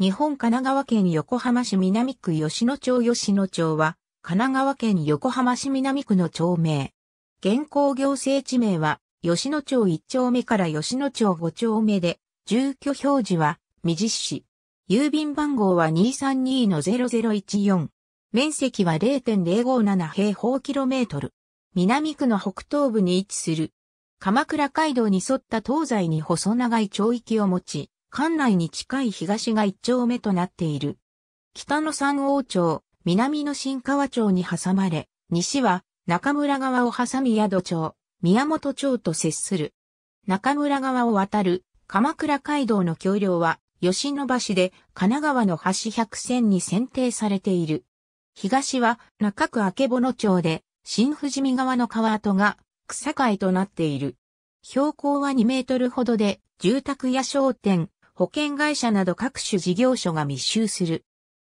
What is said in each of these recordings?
日本神奈川県横浜市南区吉野町吉野町は、神奈川県横浜市南区の町名。現行行政地名は、吉野町1丁目から吉野町5丁目で、住居表示は、未実市。郵便番号は232-0014。面積は0.057平方キロメートル。南区の北東部に位置する。鎌倉街道に沿った東西に細長い町域を持ち、関内に近い東が一丁目となっている。北の三王町、南の新川町に挟まれ、西は中村川を挟み宿町、宮本町と接する。中村川を渡る鎌倉街道の橋梁は吉野橋で神奈川の橋百選に選定されている。東は中区明の町で新富士見川の川跡が草海となっている。標高は2メートルほどで住宅や商店、保険会社など各種事業所が密集する。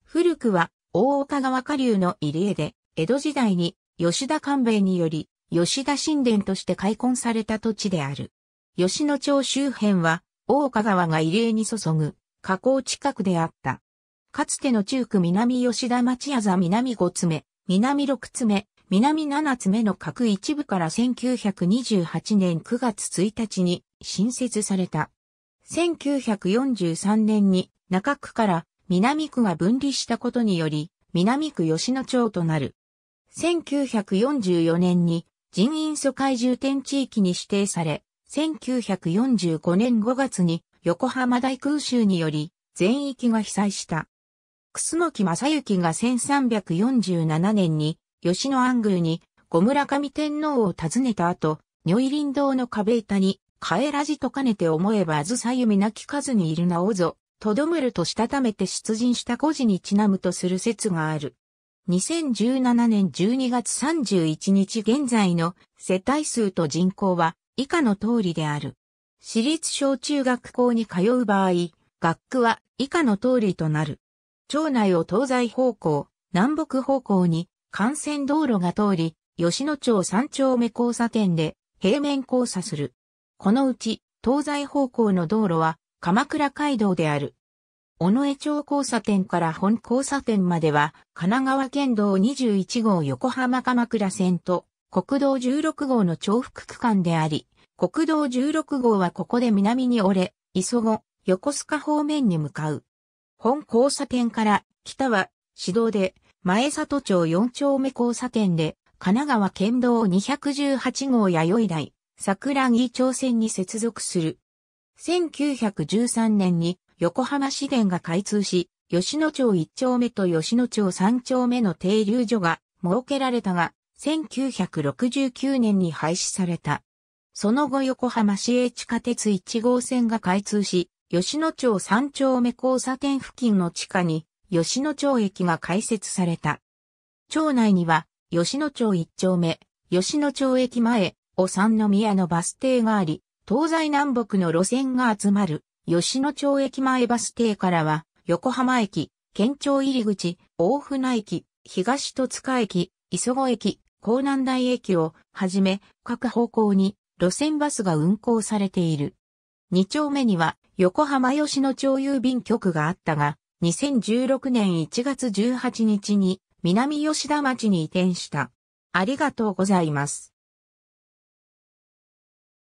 古くは大岡川下流の入江で、江戸時代に吉田官兵衛により、吉田神殿として開墾された土地である。吉野町周辺は、大岡川が入江に注ぐ、河口近くであった。かつての中区南吉田町屋座南5つ目、南6つ目、南7つ目の各一部から1928年9月1日に新設された。1943年に中区から南区が分離したことにより、南区吉野町となる。1944年に人員疎開重点地域に指定され、1945年5月に横浜大空襲により全域が被災した。楠木正幸が1347年に吉野安宮に小村上天皇を訪ねた後、如意林道の壁板に帰らじと兼ねて思えばずさゆみなき数にいるなおぞ、とどむるとしたためて出陣した故事にちなむとする説がある。2017年12月31日現在の世帯数と人口は以下の通りである。私立小中学校に通う場合、学区は以下の通りとなる。町内を東西方向、南北方向に幹線道路が通り、吉野町三丁目交差点で平面交差する。このうち、東西方向の道路は、鎌倉街道である。尾上町交差点から本交差点までは、神奈川県道21号横浜鎌倉線と、国道16号の重複区間であり、国道16号はここで南に折れ、磯子、横須賀方面に向かう。本交差点から北は市道で前里町4丁目交差点で神奈川県道218号弥生台桜木町線に接続する。1913年に横浜市電が開通し、吉野町1丁目と吉野町3丁目の停留所が設けられたが、1969年に廃止された。その後横浜市営地下鉄1号線が開通し、吉野町3丁目交差点付近の地下に吉野町駅が開設された。町内には吉野町1丁目、吉野町駅前、保三宮のバス停があり、東西南北の路線が集まる、吉野町駅前バス停からは、横浜駅、県庁入口、大船駅、東戸塚駅、磯子駅、港南台駅をはじめ、各方向に路線バスが運行されている。2丁目には横浜吉野町郵便局があったが、2016年1月18日に南吉田町に移転した。ありがとうございます。